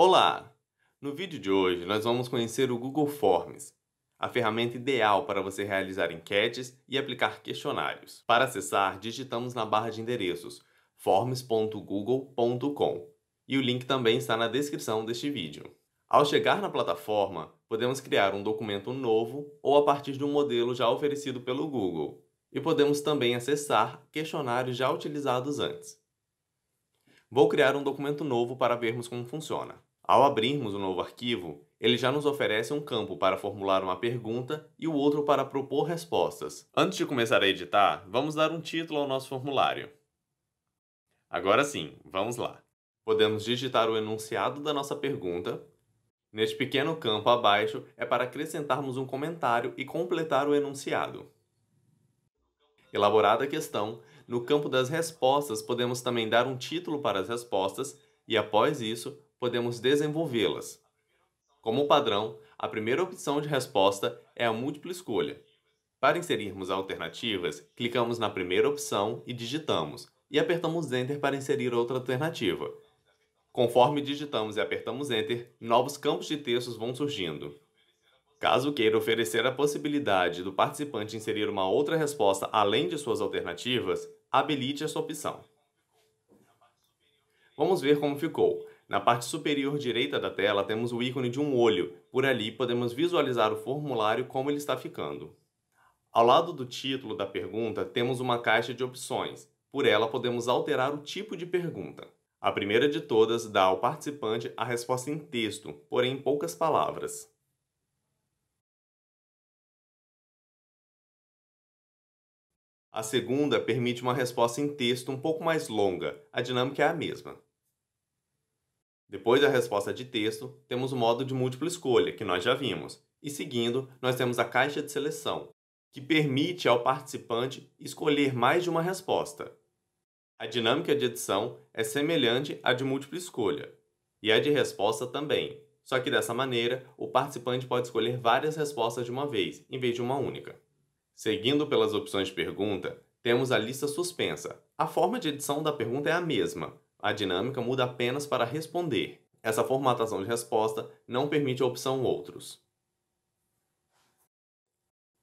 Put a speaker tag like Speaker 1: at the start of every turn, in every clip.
Speaker 1: Olá! No vídeo de hoje nós vamos conhecer o Google Forms, a ferramenta ideal para você realizar enquetes e aplicar questionários. Para acessar, digitamos na barra de endereços forms.google.com e o link também está na descrição deste vídeo. Ao chegar na plataforma, podemos criar um documento novo ou a partir de um modelo já oferecido pelo Google, e podemos também acessar questionários já utilizados antes. Vou criar um documento novo para vermos como funciona. Ao abrirmos um novo arquivo, ele já nos oferece um campo para formular uma pergunta e o outro para propor respostas. Antes de começar a editar, vamos dar um título ao nosso formulário. Agora sim, vamos lá. Podemos digitar o enunciado da nossa pergunta. Neste pequeno campo abaixo é para acrescentarmos um comentário e completar o enunciado. Elaborada a questão, no campo das respostas podemos também dar um título para as respostas e, após isso, podemos desenvolvê-las. Como padrão, a primeira opção de resposta é a múltipla escolha. Para inserirmos alternativas, clicamos na primeira opção e digitamos, e apertamos Enter para inserir outra alternativa. Conforme digitamos e apertamos Enter, novos campos de textos vão surgindo. Caso queira oferecer a possibilidade do participante inserir uma outra resposta além de suas alternativas, habilite essa opção. Vamos ver como ficou. Na parte superior direita da tela temos o ícone de um olho. Por ali podemos visualizar o formulário como ele está ficando. Ao lado do título da pergunta temos uma caixa de opções. Por ela podemos alterar o tipo de pergunta. A primeira de todas dá ao participante a resposta em texto, porém em poucas palavras. A segunda permite uma resposta em texto um pouco mais longa, a dinâmica é a mesma. Depois da resposta de texto, temos o modo de múltipla escolha, que nós já vimos, e seguindo, nós temos a caixa de seleção, que permite ao participante escolher mais de uma resposta. A dinâmica de edição é semelhante à de múltipla escolha, e a de resposta também, só que dessa maneira o participante pode escolher várias respostas de uma vez, em vez de uma única. Seguindo pelas opções de pergunta, temos a lista suspensa. A forma de edição da pergunta é a mesma, a dinâmica muda apenas para responder. Essa formatação de resposta não permite a opção Outros.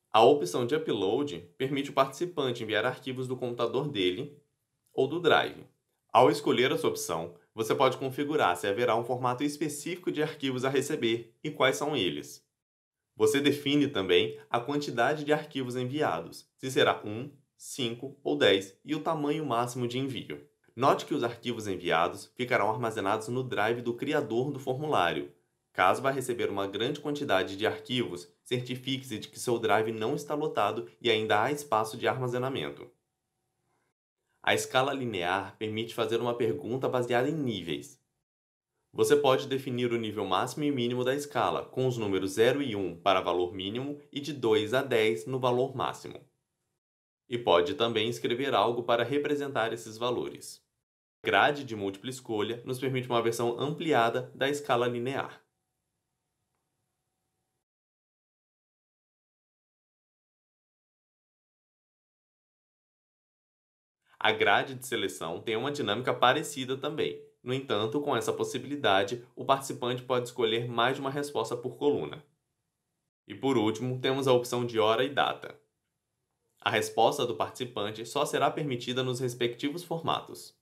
Speaker 1: A opção de Upload permite o participante enviar arquivos do computador dele ou do Drive. Ao escolher essa opção, você pode configurar se haverá um formato específico de arquivos a receber e quais são eles. Você define também a quantidade de arquivos enviados, se será 1, 5 ou 10, e o tamanho máximo de envio. Note que os arquivos enviados ficarão armazenados no drive do criador do formulário. Caso vá receber uma grande quantidade de arquivos, certifique-se de que seu drive não está lotado e ainda há espaço de armazenamento. A escala linear permite fazer uma pergunta baseada em níveis. Você pode definir o nível máximo e mínimo da escala, com os números 0 e 1 para valor mínimo e de 2 a 10 no valor máximo. E pode também escrever algo para representar esses valores grade de múltipla escolha nos permite uma versão ampliada da escala linear. A grade de seleção tem uma dinâmica parecida também. No entanto, com essa possibilidade, o participante pode escolher mais de uma resposta por coluna. E por último, temos a opção de hora e data. A resposta do participante só será permitida nos respectivos formatos.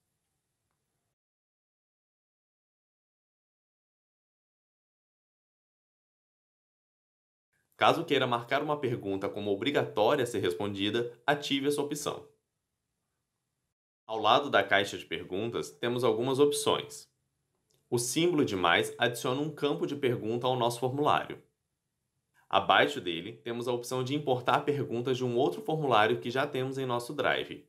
Speaker 1: Caso queira marcar uma pergunta como obrigatória a ser respondida, ative essa opção. Ao lado da caixa de perguntas, temos algumas opções. O símbolo de mais adiciona um campo de pergunta ao nosso formulário. Abaixo dele, temos a opção de importar perguntas de um outro formulário que já temos em nosso Drive.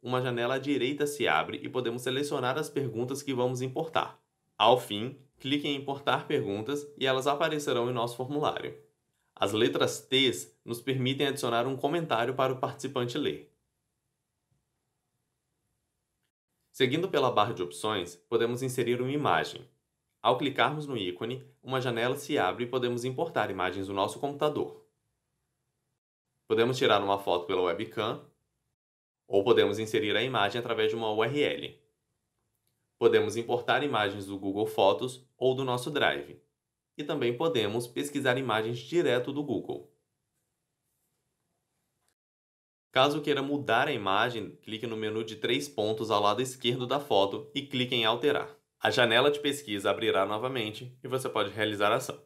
Speaker 1: Uma janela à direita se abre e podemos selecionar as perguntas que vamos importar. Ao fim, clique em Importar perguntas e elas aparecerão em nosso formulário. As letras T's nos permitem adicionar um comentário para o participante ler. Seguindo pela barra de opções, podemos inserir uma imagem. Ao clicarmos no ícone, uma janela se abre e podemos importar imagens do nosso computador. Podemos tirar uma foto pela webcam ou podemos inserir a imagem através de uma URL. Podemos importar imagens do Google Fotos ou do nosso Drive e também podemos pesquisar imagens direto do Google. Caso queira mudar a imagem, clique no menu de três pontos ao lado esquerdo da foto e clique em Alterar. A janela de pesquisa abrirá novamente e você pode realizar a ação.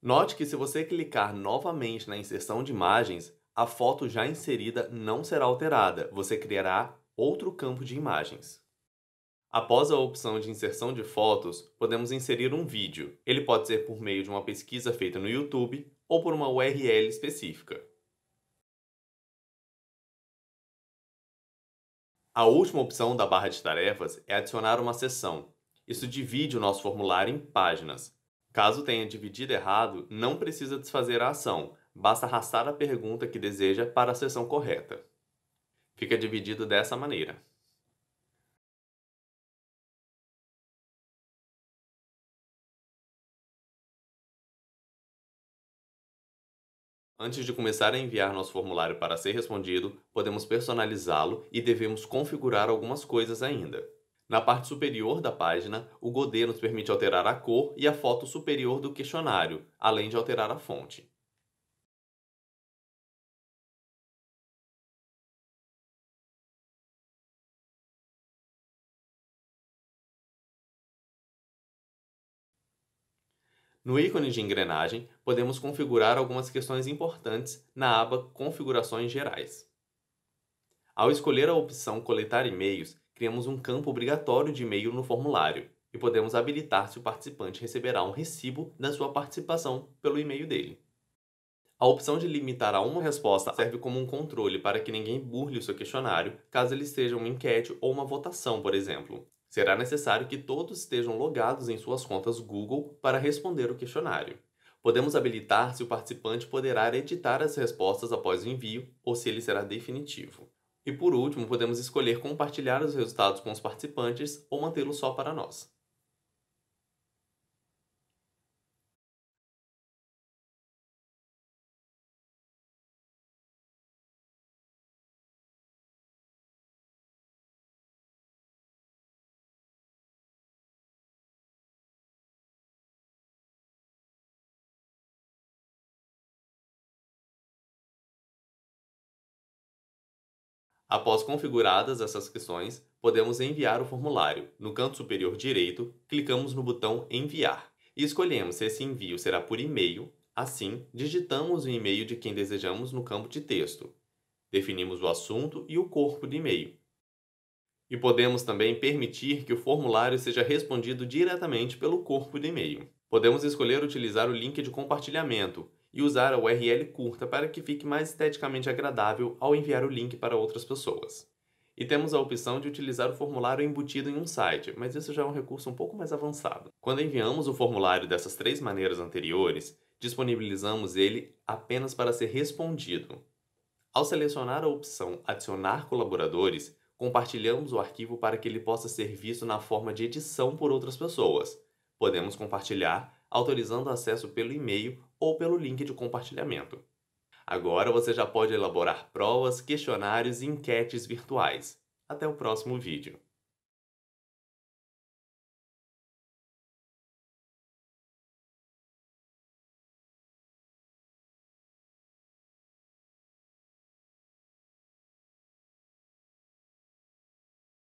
Speaker 1: Note que se você clicar novamente na inserção de imagens, a foto já inserida não será alterada, você criará outro campo de imagens. Após a opção de inserção de fotos, podemos inserir um vídeo. Ele pode ser por meio de uma pesquisa feita no YouTube ou por uma URL específica. A última opção da barra de tarefas é adicionar uma seção. Isso divide o nosso formulário em páginas. Caso tenha dividido errado, não precisa desfazer a ação, basta arrastar a pergunta que deseja para a seção correta. Fica dividido dessa maneira. Antes de começar a enviar nosso formulário para ser respondido, podemos personalizá-lo e devemos configurar algumas coisas ainda. Na parte superior da página, o Godet nos permite alterar a cor e a foto superior do questionário, além de alterar a fonte. No ícone de engrenagem, podemos configurar algumas questões importantes na aba Configurações Gerais. Ao escolher a opção Coletar e-mails, criamos um campo obrigatório de e-mail no formulário e podemos habilitar se o participante receberá um recibo da sua participação pelo e-mail dele. A opção de limitar a uma resposta serve como um controle para que ninguém burle o seu questionário, caso ele seja uma enquete ou uma votação, por exemplo. Será necessário que todos estejam logados em suas contas Google para responder o questionário. Podemos habilitar se o participante poderá editar as respostas após o envio ou se ele será definitivo. E por último, podemos escolher compartilhar os resultados com os participantes ou mantê-los só para nós. Após configuradas essas questões, podemos enviar o formulário. No canto superior direito, clicamos no botão Enviar e escolhemos se esse envio será por e-mail. Assim, digitamos o e-mail de quem desejamos no campo de texto. Definimos o assunto e o corpo do e-mail. E podemos também permitir que o formulário seja respondido diretamente pelo corpo do e-mail. Podemos escolher utilizar o link de compartilhamento, e usar a URL curta para que fique mais esteticamente agradável ao enviar o link para outras pessoas. E temos a opção de utilizar o formulário embutido em um site, mas isso já é um recurso um pouco mais avançado. Quando enviamos o formulário dessas três maneiras anteriores, disponibilizamos ele apenas para ser respondido. Ao selecionar a opção Adicionar colaboradores, compartilhamos o arquivo para que ele possa ser visto na forma de edição por outras pessoas. Podemos compartilhar autorizando acesso pelo e-mail ou pelo link de compartilhamento. Agora você já pode elaborar provas, questionários e enquetes virtuais. Até o próximo vídeo.